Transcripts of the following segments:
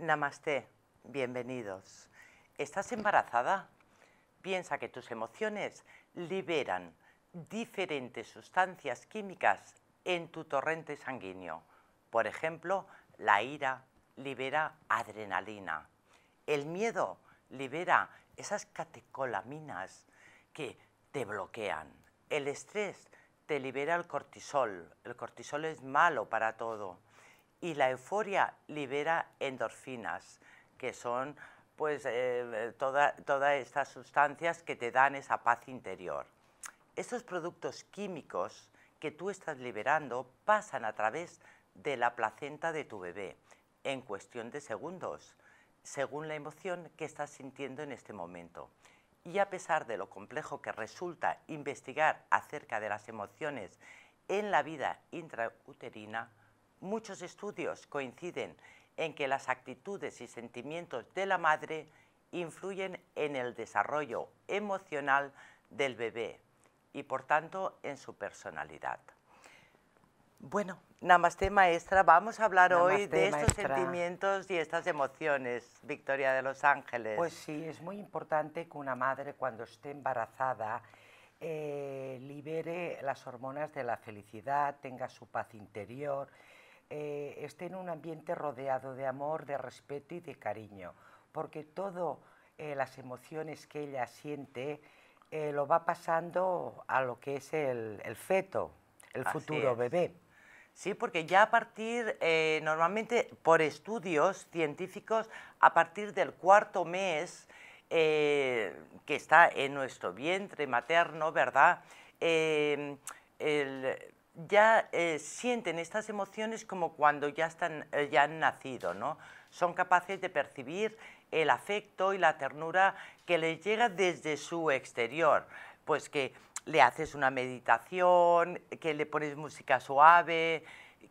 Namaste, bienvenidos. ¿Estás embarazada? Piensa que tus emociones liberan diferentes sustancias químicas en tu torrente sanguíneo. Por ejemplo, la ira libera adrenalina. El miedo libera esas catecolaminas que te bloquean. El estrés te libera el cortisol. El cortisol es malo para todo y la euforia libera endorfinas, que son pues eh, todas estas sustancias que te dan esa paz interior. Estos productos químicos que tú estás liberando pasan a través de la placenta de tu bebé en cuestión de segundos, según la emoción que estás sintiendo en este momento. Y a pesar de lo complejo que resulta investigar acerca de las emociones en la vida intrauterina, muchos estudios coinciden en que las actitudes y sentimientos de la madre influyen en el desarrollo emocional del bebé y por tanto en su personalidad. Bueno, Namaste maestra, vamos a hablar hoy de estos sentimientos y estas emociones, Victoria de Los Ángeles. Pues sí, es muy importante que una madre cuando esté embarazada eh, libere las hormonas de la felicidad, tenga su paz interior, eh, esté en un ambiente rodeado de amor, de respeto y de cariño, porque todas eh, las emociones que ella siente eh, lo va pasando a lo que es el, feto, el futuro bebé. Sí, porque ya a partir, normalmente por estudios científicos, a partir del cuarto mes que está en nuestro vientre materno, ¿verdad? ya eh, sienten estas emociones como cuando ya, están, eh, ya han nacido, ¿no? Son capaces de percibir el afecto y la ternura que les llega desde su exterior, pues que le haces una meditación, que le pones música suave,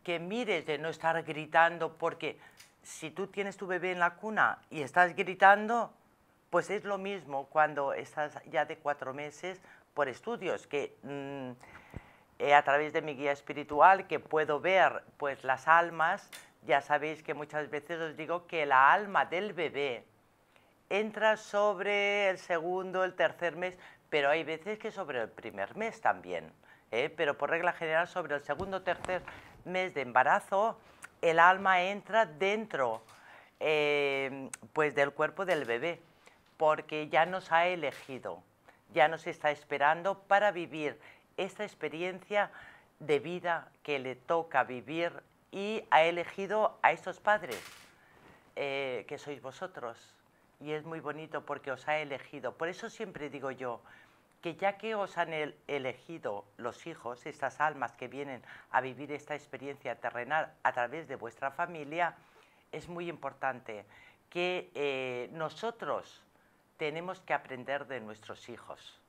que mires de no estar gritando, porque si tú tienes tu bebé en la cuna y estás gritando, pues es lo mismo cuando estás ya de cuatro meses por estudios, que... Mm, eh, a través de mi guía espiritual que puedo ver pues las almas, ya sabéis que muchas veces os digo que la alma del bebé entra sobre el segundo, el tercer mes, pero hay veces que sobre el primer mes también. ¿eh? Pero por regla general sobre el segundo, tercer mes de embarazo, el alma entra dentro eh, pues del cuerpo del bebé, porque ya nos ha elegido, ya nos está esperando para vivir esta experiencia de vida que le toca vivir y ha elegido a estos padres, eh, que sois vosotros. Y es muy bonito porque os ha elegido. Por eso siempre digo yo que ya que os han elegido los hijos, estas almas que vienen a vivir esta experiencia terrenal a través de vuestra familia, es muy importante que eh, nosotros tenemos que aprender de nuestros hijos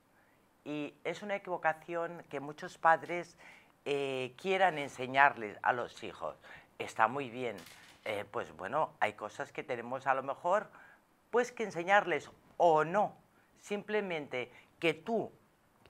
y es una equivocación que muchos padres eh, quieran enseñarles a los hijos. Está muy bien, eh, pues bueno, hay cosas que tenemos a lo mejor pues que enseñarles o no. Simplemente que tú,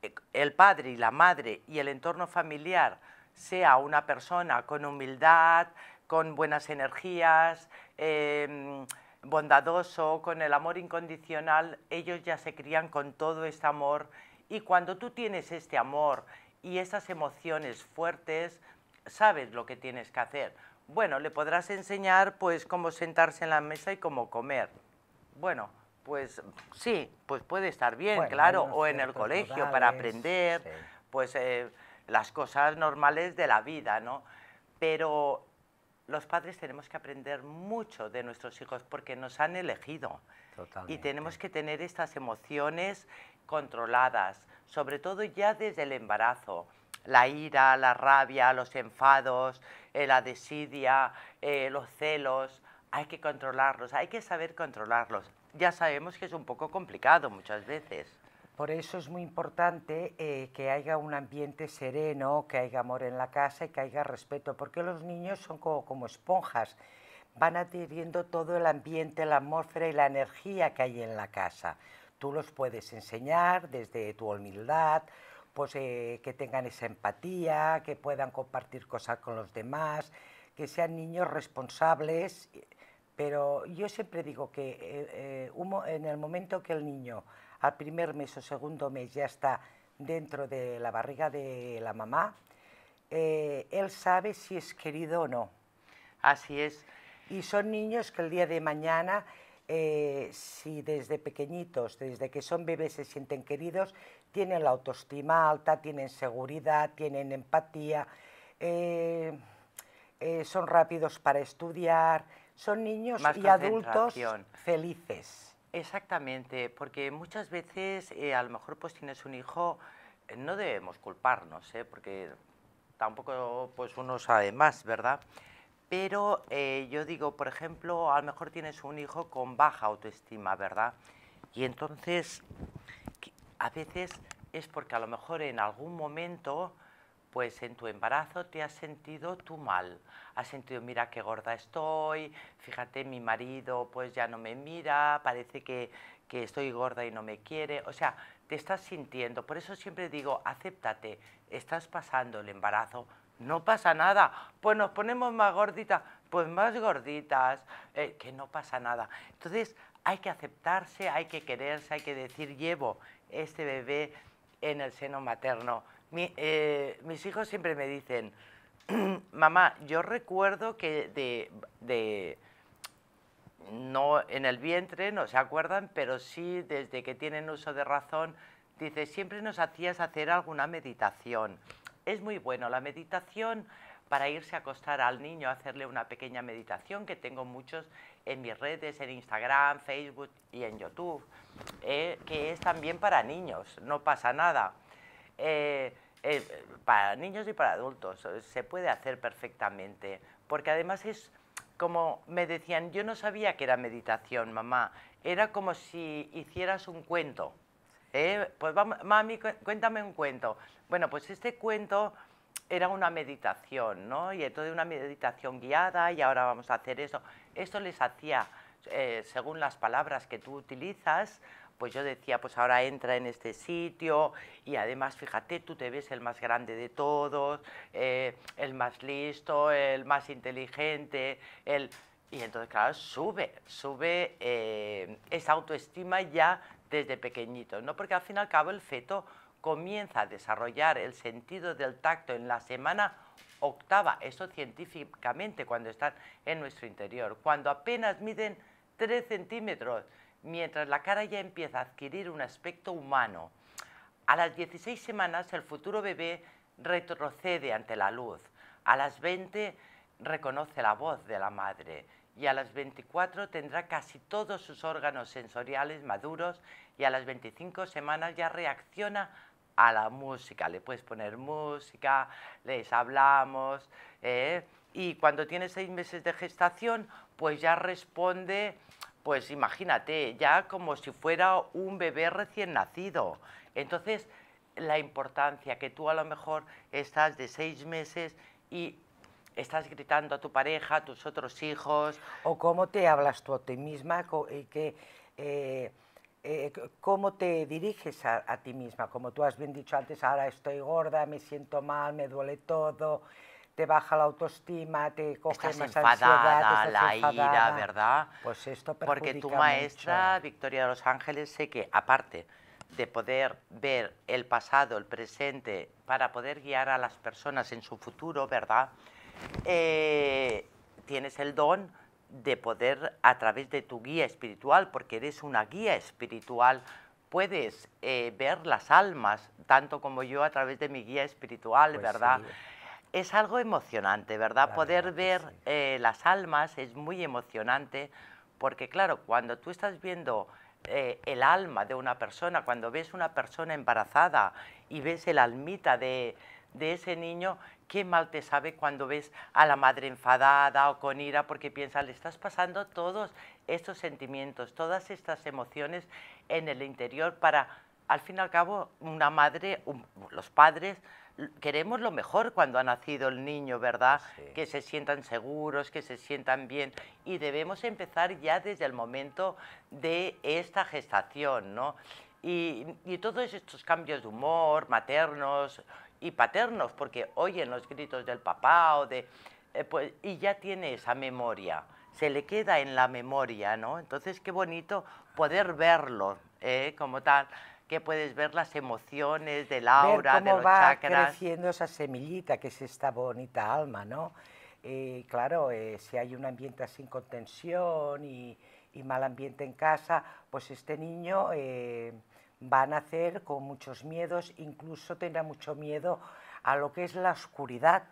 eh, el padre y la madre y el entorno familiar sea una persona con humildad, con buenas energías, em, bondadoso, con el amor incondicional, ellos ya se crían con todo este amor y cuando tú tienes este amor y esas emociones fuertes, sabes lo que tienes que hacer. Bueno, le podrás enseñar pues cómo sentarse en la mesa y cómo comer. Bueno, pues sí, pues puede estar bien, claro, o en el colegio para aprender, pues eh, las cosas normales de la vida, ¿no? Pero los padres tenemos que aprender mucho de nuestros hijos porque nos han elegido y tenemos que tener estas emociones controladas, sobre todo ya desde el embarazo. La ira, la rabia, los enfados, eh, la desidia, eh, los celos, hay que controlarlos, hay que saber controlarlos. Ya sabemos que es un poco complicado muchas veces. Por eso es muy importante eh, que haya un ambiente sereno, que haya amor en la casa y que haya respeto, porque los niños son como, como esponjas, van adquiriendo todo el ambiente, la atmósfera y la energía que hay en la casa tú los puedes enseñar desde tu humildad, pues eh, que tengan esa empatía, que puedan compartir cosas con los demás, que sean niños responsables. Pero yo siempre digo que eh, eh, en el momento que el niño al primer mes o segundo mes ya está dentro de la barriga de la mamá, él sabe si es querido o no. Así es. Y son niños que el día de mañana eh, si desde pequeñitos, desde que son bebés se sienten queridos, tienen la autoestima alta, tienen seguridad, tienen empatía, eh, eh, son rápidos para estudiar, son niños y adultos felices. Exactamente, porque muchas veces a lo mejor pues tienes un hijo, no debemos culparnos, porque tampoco pues uno sabe más, ¿verdad? Pero eh, yo digo, por ejemplo, a lo mejor tienes un hijo con baja autoestima, ¿verdad? Y entonces, a veces es porque a lo mejor en algún momento, pues en tu embarazo te has sentido tú mal. Has sentido, mira qué gorda estoy, fíjate, mi marido pues ya no me mira, parece que, que estoy gorda y no me quiere. O sea, te estás sintiendo. Por eso siempre digo, acéptate, estás pasando el embarazo, no pasa nada, pues nos ponemos más gorditas, pues más gorditas, eh, que no pasa nada. Entonces hay que aceptarse, hay que quererse, hay que decir, llevo este bebé en el seno materno. Eh, mis hijos siempre me dicen, mamá, yo recuerdo que de, no en el vientre, no se acuerdan, pero sí desde que tienen uso de razón, dice, siempre nos hacías hacer alguna meditación. Es muy bueno la meditación para irse a acostar al niño, hacerle una pequeña meditación, que tengo muchos en mis redes, en Instagram, Facebook y en YouTube, eh, que es también para niños, no pasa nada. Eh, eh, para niños y para adultos, se puede hacer perfectamente, porque además es como me decían, yo no sabía que era meditación, mamá, era como si hicieras un cuento. Eh, pues mami, cuéntame un cuento. Bueno, pues este cuento era una meditación, ¿no? Y entonces una meditación guiada y ahora vamos a hacer eso. Esto les hacía, eh, según las palabras que tú utilizas, pues yo decía, pues ahora entra en este sitio y además, fíjate, tú te ves el más grande de todos, eh, el más listo, el más inteligente, el... Y entonces, claro, sube, sube eh, esa autoestima ya desde pequeñito, ¿no? porque al fin y al cabo el feto comienza a desarrollar el sentido del tacto en la semana octava, eso científicamente cuando están en nuestro interior, cuando apenas miden 3 centímetros, mientras la cara ya empieza a adquirir un aspecto humano. A las 16 semanas el futuro bebé retrocede ante la luz, a las 20 reconoce la voz de la madre y a las 24 tendrá casi todos sus órganos sensoriales maduros y a las 25 semanas ya reacciona a la música. Le puedes poner música, les hablamos ¿eh? y cuando tiene seis meses de gestación pues ya responde, pues imagínate, ya como si fuera un bebé recién nacido. Entonces la importancia que tú a lo mejor estás de seis meses y estás gritando a tu pareja, a tus otros hijos. O cómo te hablas tú a ti misma, eh, eh, cómo te diriges a, ti misma. Como tú has bien dicho antes, ahora estoy gorda, me siento mal, me duele todo, te baja la autoestima, te coge más ansiedad, la ira, ¿verdad? Pues esto Porque tu maestra, Victoria de los Ángeles, sé que aparte de poder ver el pasado, el presente, para poder guiar a las personas en su futuro, ¿verdad? Eh, tienes el don de poder, a través de tu guía espiritual, porque eres una guía espiritual, puedes eh, ver las almas, tanto como yo a través de mi guía espiritual, pues ¿verdad? Es algo emocionante, ¿verdad? poder ver eh, las almas es muy emocionante, porque claro, cuando tú estás viendo el alma de una persona, cuando ves una persona embarazada y ves el almita de, de ese niño, qué mal te sabe cuando ves a la madre enfadada o con ira porque piensa, le estás pasando todos estos sentimientos, todas estas emociones en el interior para, al fin y al cabo, una madre, los padres, queremos lo mejor cuando ha nacido el niño, ¿verdad? Que se sientan seguros, que se sientan bien. Y debemos empezar ya desde el momento de esta gestación, ¿no? Y, y todos estos cambios de humor, maternos, y paternos, porque oyen los gritos del papá o de... Eh, pues, y ya tiene esa memoria, se le queda en la memoria, ¿no? Entonces qué bonito poder verlo ¿eh? como tal, que puedes ver las emociones de Laura cómo de los va chakras. creciendo esa semillita que es esta bonita alma, ¿no? claro, eh, si hay un ambiente sin contención y, y, mal ambiente en casa, pues este niño eh, van a nacer con muchos miedos, incluso tendrá mucho miedo a lo que es la oscuridad.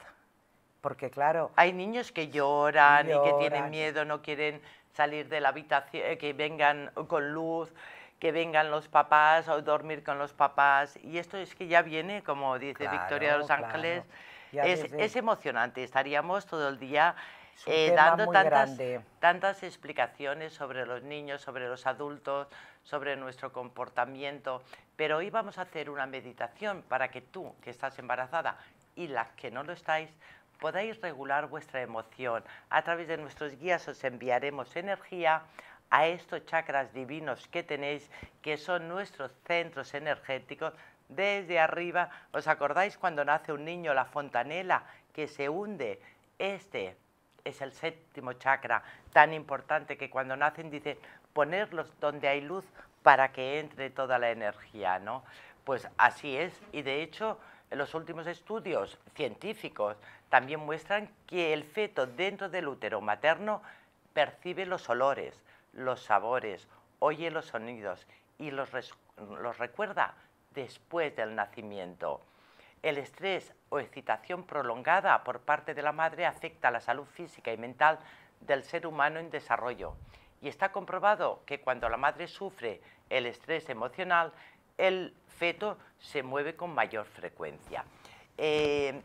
Porque claro... Hay niños que lloran, y que tienen miedo, no quieren salir de la habitación, eh, que vengan con luz, que vengan los papás o dormir con los papás. Y esto es que ya viene, como dice Victoria de Los Ángeles, es, es emocionante. Estaríamos todo el día eh, dando tantas, tantas explicaciones sobre los niños, sobre los adultos, sobre nuestro comportamiento, pero hoy vamos a hacer una meditación para que tú, que estás embarazada y las que no lo estáis, podáis regular vuestra emoción. A través de nuestros guías os enviaremos energía a estos chakras divinos que tenéis, que son nuestros centros energéticos. Desde arriba, ¿os acordáis cuando nace un niño la fontanela que se hunde? Este es el séptimo chakra, tan importante que cuando nacen dicen ponerlos donde hay luz para que entre toda la energía, ¿no? Pues así es, y de hecho los últimos estudios científicos también muestran que el feto dentro del útero materno percibe los olores, los sabores, oye los sonidos y los recuerda después del nacimiento. El estrés o excitación prolongada por parte de la madre afecta a la salud física y mental del ser humano en desarrollo y está comprobado que cuando la madre sufre el estrés emocional, el feto se mueve con mayor frecuencia. Eh,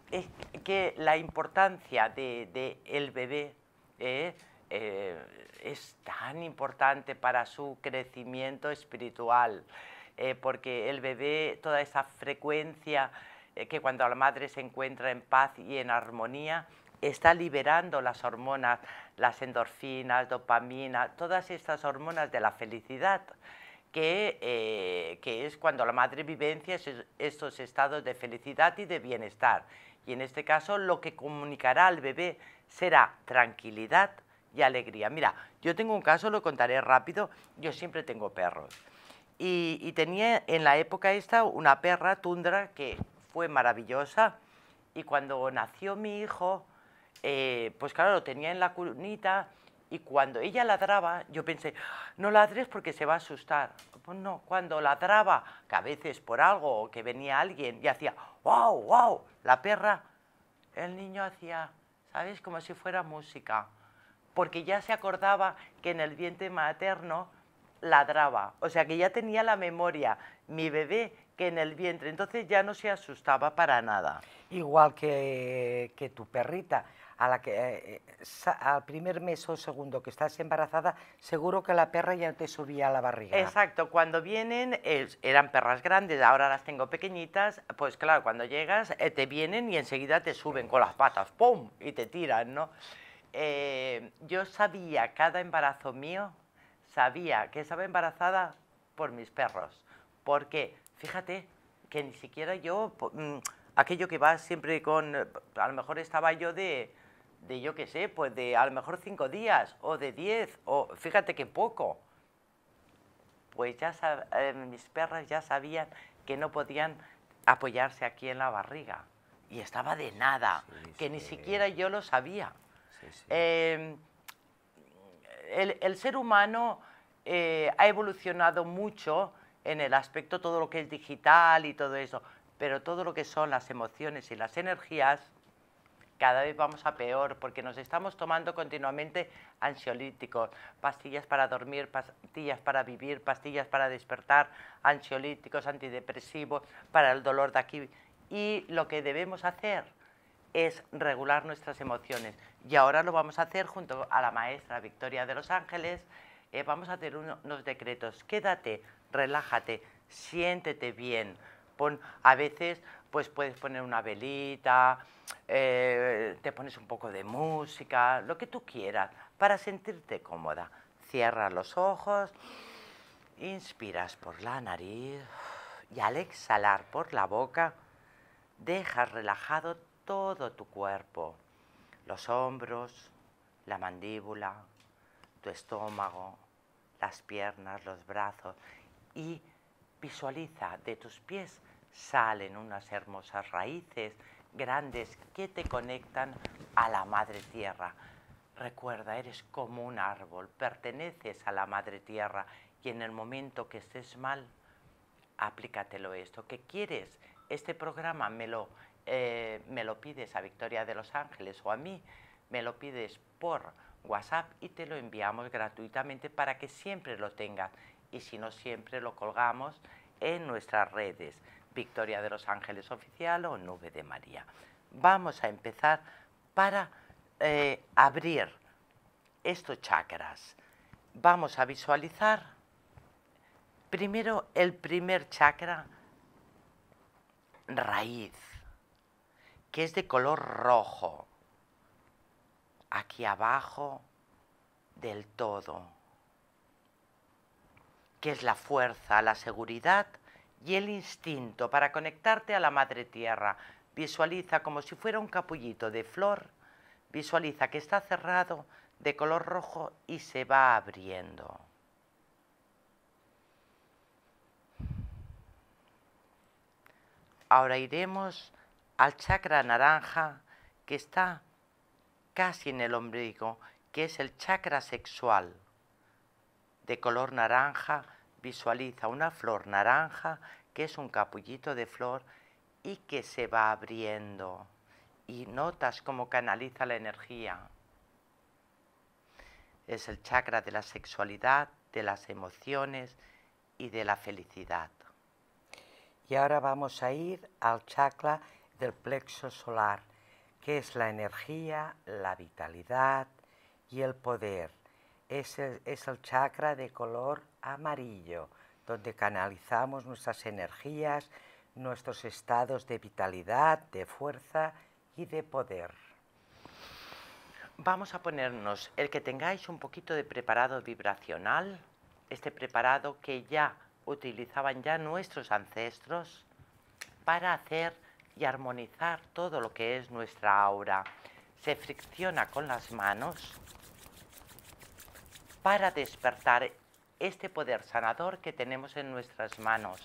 que la importancia del de, el bebé eh, eh, es tan importante para su crecimiento espiritual, porque el bebé, toda esa frecuencia eh, que cuando la madre se encuentra en paz y en armonía, está liberando las hormonas, las endorfinas, dopamina, todas estas hormonas de la felicidad, que, eh, es cuando la madre vivencia estos estados de felicidad y de bienestar. Y en este caso lo que comunicará al bebé será tranquilidad y alegría. Mira, yo tengo un caso, lo contaré rápido, yo siempre tengo perros. Y, y tenía en la época esta una perra tundra que fue maravillosa. Y cuando nació mi hijo, eh, pues claro, lo tenía en la cunita y cuando ella ladraba, yo pensé, ah, no ladres porque se va a asustar. Pues no, cuando ladraba, que a veces por algo que venía alguien y hacía, wow, wow, la perra, el niño hacía, ¿sabes? Como si fuera música. Porque ya se acordaba que en el vientre materno ladraba. O sea que ya tenía la memoria. Mi bebé que en el vientre. Entonces ya no se asustaba para nada. Igual que, tu perrita, a la que, eh, eh, al primer mes o segundo que estás embarazada, seguro que la perra ya te subía a la barriga. Exacto, cuando vienen, eran perras grandes, ahora las tengo pequeñitas, pues claro, cuando llegas eh, te vienen y enseguida te suben con las patas, ¡pum! y te tiran, ¿no? yo sabía cada embarazo mío, sabía que estaba embarazada por mis perros. ¿Por qué? Fíjate que ni siquiera yo, mm, aquello que va siempre con, eh, a lo mejor estaba yo de, de yo qué sé, pues de a lo mejor cinco días o de diez, o fíjate que poco. Pues ya em, mis perras ya sabían que no podían apoyarse aquí en la barriga. Y estaba de nada, que ni siquiera yo lo sabía. Em, el, ser humano eh, ha evolucionado mucho en el aspecto todo lo que es digital y todo eso, pero todo lo que son las emociones y las energías, cada vez vamos a peor porque nos estamos tomando continuamente ansiolíticos, pastillas para dormir, pastillas para vivir, pastillas para despertar, ansiolíticos, antidepresivos, para el dolor de aquí. Y lo que debemos hacer es regular nuestras emociones. Y ahora lo vamos a hacer junto a la maestra Victoria de Los Ángeles. Eh, vamos a hacer unos decretos. Quédate relájate, siéntete bien. Pon, a veces pues puedes poner una velita, eh, te pones un poco de música, lo que tú quieras, para sentirte cómoda. Cierra los ojos, inspiras por la nariz y al exhalar por la boca, dejas relajado todo tu cuerpo, los hombros, la mandíbula, tu estómago, las piernas, los brazos y visualiza de tus pies salen unas hermosas raíces grandes que te conectan a la madre tierra. Recuerda, eres como un árbol, perteneces a la madre tierra y en el momento que estés mal, aplícatelo esto. ¿Qué quieres? Este programa me lo, eh, me lo pides a Victoria de los Ángeles o a mí, me lo pides por WhatsApp y te lo enviamos gratuitamente para que siempre lo tengas y si no siempre lo colgamos en nuestras redes, Victoria de los Ángeles Oficial o Nube de María. Vamos a empezar para eh, abrir estos chakras. Vamos a visualizar primero el primer chakra, raíz, que es de color rojo, aquí abajo del todo que es la fuerza, la seguridad y el instinto para conectarte a la madre tierra. Visualiza como si fuera un capullito de flor, visualiza que está cerrado de color rojo y se va abriendo. Ahora iremos al chakra naranja que está casi en el ombligo, que es el chakra sexual, de color naranja visualiza una flor naranja que es un capullito de flor y que se va abriendo y notas cómo canaliza la energía. Es el chakra de la sexualidad, de las emociones y de la felicidad. Y ahora vamos a ir al chakra del plexo solar, que es la energía, la vitalidad y el poder. Es el, es el chakra de color amarillo, donde canalizamos nuestras energías, nuestros estados de vitalidad, de fuerza y de poder. Vamos a ponernos el que tengáis un poquito de preparado vibracional, este preparado que ya utilizaban ya nuestros ancestros para hacer y armonizar todo lo que es nuestra aura. Se fricciona con las manos para despertar este poder sanador que tenemos en nuestras manos.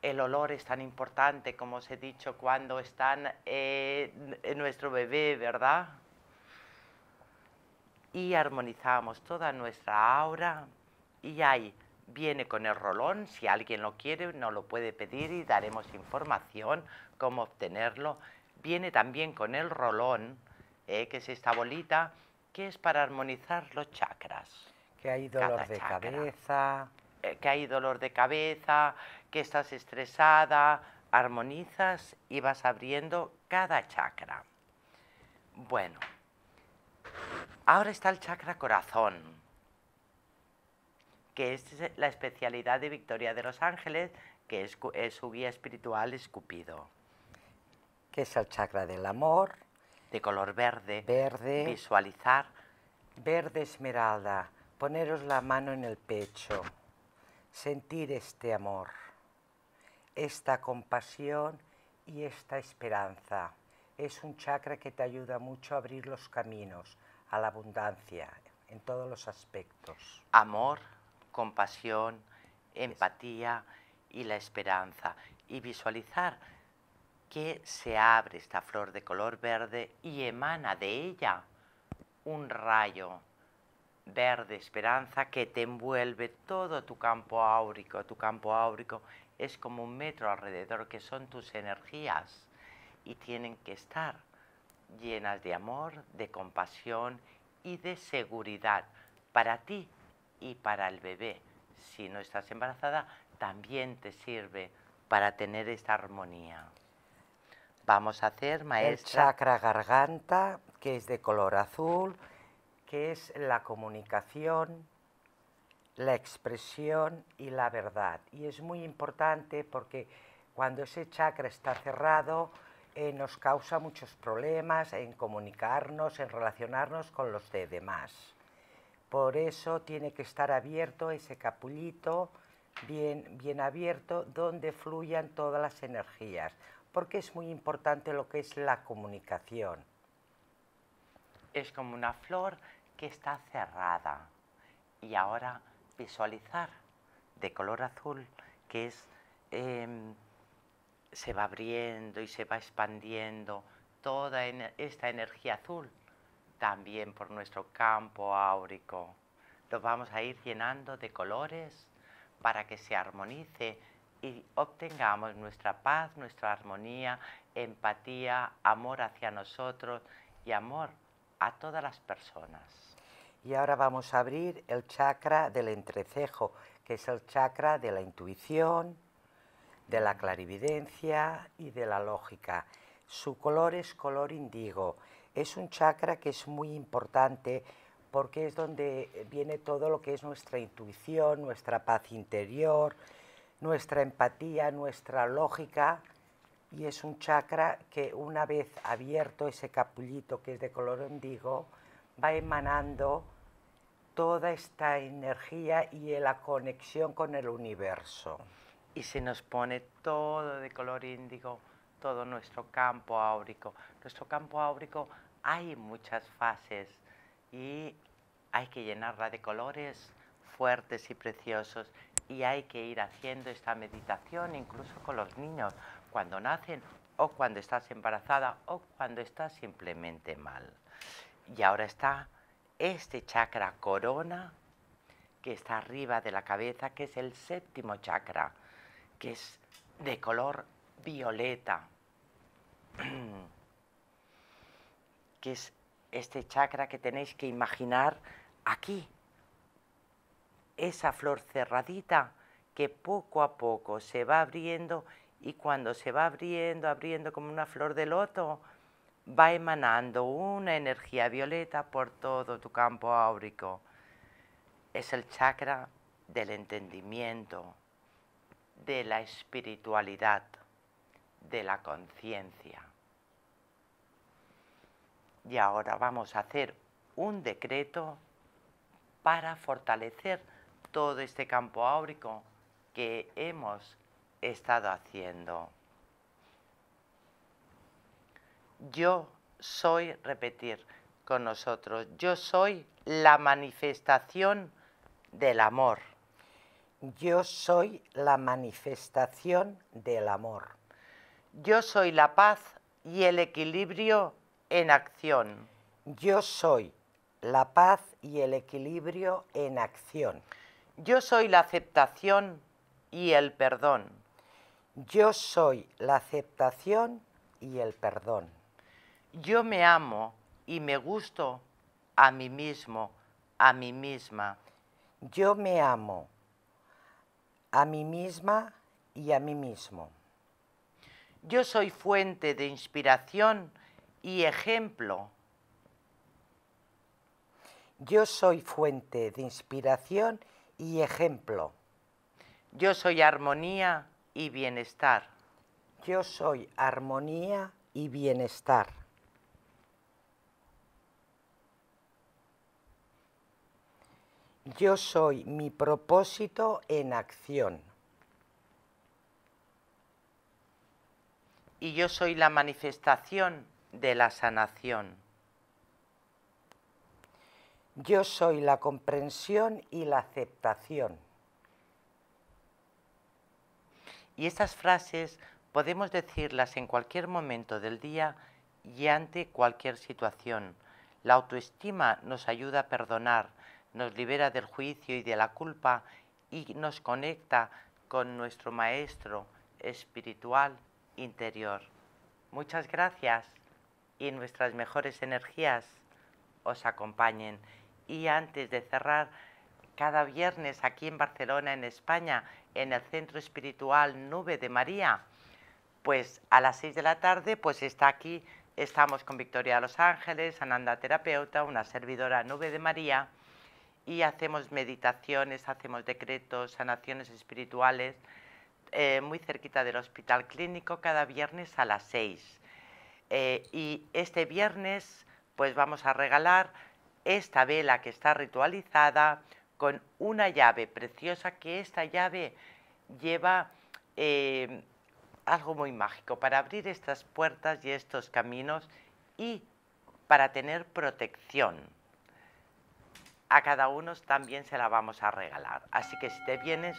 El olor es tan importante, como os he dicho, cuando están eh, en nuestro bebé, ¿verdad? Y armonizamos toda nuestra aura y ahí viene con el rolón, si alguien lo quiere, no lo puede pedir y daremos información cómo obtenerlo. Viene también con el rolón, eh, que es esta bolita, que es para armonizar los chakras. Que hay dolor de cabeza. Eh, que hay dolor de cabeza, que estás estresada, armonizas y vas abriendo cada chakra. Bueno, ahora está el chakra corazón, que es la especialidad de Victoria de los Ángeles, que es, su guía espiritual escupido. Que es el chakra del amor. De color verde. Verde. Visualizar. Verde esmeralda. Poneros la mano en el pecho, sentir este amor, esta compasión y esta esperanza. Es un chakra que te ayuda mucho a abrir los caminos a la abundancia en todos los aspectos. Amor, compasión, empatía y la esperanza. Y visualizar que se abre esta flor de color verde y emana de ella un rayo verde esperanza que te envuelve todo tu campo áurico. Tu campo áurico es como un metro alrededor, que son tus energías y tienen que estar llenas de amor, de compasión y de seguridad para ti y para el bebé. Si no estás embarazada, también te sirve para tener esta armonía. Vamos a hacer, maestra. El chakra garganta, que es de color azul, que es la comunicación, la expresión y la verdad. Y es muy importante porque cuando ese chakra está cerrado eh, nos causa muchos problemas en comunicarnos, en relacionarnos con los de demás. Por eso tiene que estar abierto ese capullito, bien, bien abierto, donde fluyan todas las energías, porque es muy importante lo que es la comunicación. Es como una flor que está cerrada. Y ahora visualizar de color azul que es, em, se va abriendo y se va expandiendo toda esta energía azul también por nuestro campo áurico. Lo vamos a ir llenando de colores para que se armonice y obtengamos nuestra paz, nuestra armonía, empatía, amor hacia nosotros y amor a todas las personas. Y ahora vamos a abrir el chakra del entrecejo, que es el chakra de la intuición, de la clarividencia y de la lógica. Su color es color indigo. Es un chakra que es muy importante porque es donde viene todo lo que es nuestra intuición, nuestra paz interior, nuestra empatía, nuestra lógica. Y es un chakra que una vez abierto ese capullito que es de color indigo, va emanando toda esta energía y la conexión con el universo. Y se nos pone todo de color índigo, todo nuestro campo áurico. Nuestro campo áurico hay muchas fases y hay que llenarla de colores fuertes y preciosos y hay que ir haciendo esta meditación incluso con los niños cuando nacen o cuando estás embarazada o cuando estás simplemente mal. Y ahora está este chakra corona que está arriba de la cabeza, que es el séptimo chakra, que es de color violeta, que es este chakra que tenéis que imaginar aquí, esa flor cerradita que poco a poco se va abriendo y cuando se va abriendo, abriendo como una flor de loto, va emanando una energía violeta por todo tu campo áurico. Es el chakra del entendimiento, de la espiritualidad, de la conciencia. Y ahora vamos a hacer un decreto para fortalecer todo este campo áurico que hemos estado haciendo yo soy, repetir con nosotros, yo soy la manifestación del amor. Yo soy la manifestación del amor. Yo soy la paz y el equilibrio en acción. Yo soy la paz y el equilibrio en acción. Yo soy la aceptación y el perdón. Yo soy la aceptación y el perdón yo me amo y me gusto a mí mismo, a mí misma. Yo me amo a mí misma y a mí mismo. Yo soy fuente de inspiración y ejemplo. Yo soy fuente de inspiración y ejemplo. Yo soy armonía y bienestar. Yo soy armonía y bienestar. Yo soy mi propósito en acción. Y yo soy la manifestación de la sanación. Yo soy la comprensión y la aceptación. Y estas frases podemos decirlas en cualquier momento del día y ante cualquier situación. La autoestima nos ayuda a perdonar, nos libera del juicio y de la culpa y nos conecta con nuestro Maestro espiritual interior. Muchas gracias y nuestras mejores energías os acompañen. Y antes de cerrar, cada viernes aquí en Barcelona, en España, en el Centro Espiritual Nube de María, pues a las 6 de la tarde, pues está aquí, estamos con Victoria los Ángeles, Ananda Terapeuta, una servidora Nube de María y hacemos meditaciones, hacemos decretos, sanaciones espirituales, eh, muy cerquita del hospital clínico, cada viernes a las seis. Eh, y este viernes pues vamos a regalar esta vela que está ritualizada con una llave preciosa que esta llave lleva eh, algo muy mágico para abrir estas puertas y estos caminos y para tener protección a cada uno también se la vamos a regalar. Así que si te vienes,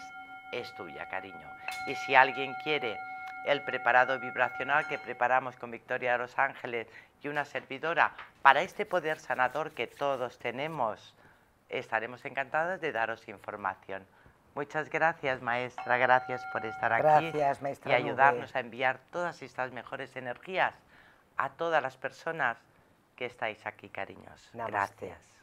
es tuya, cariño. Y si alguien quiere el preparado vibracional que preparamos con Victoria de los Ángeles y una servidora para este poder sanador que todos tenemos, estaremos encantadas de daros información. Muchas gracias, maestra. Gracias por estar aquí y ayudarnos a enviar todas estas mejores energías a todas las personas que estáis aquí, cariños. Gracias.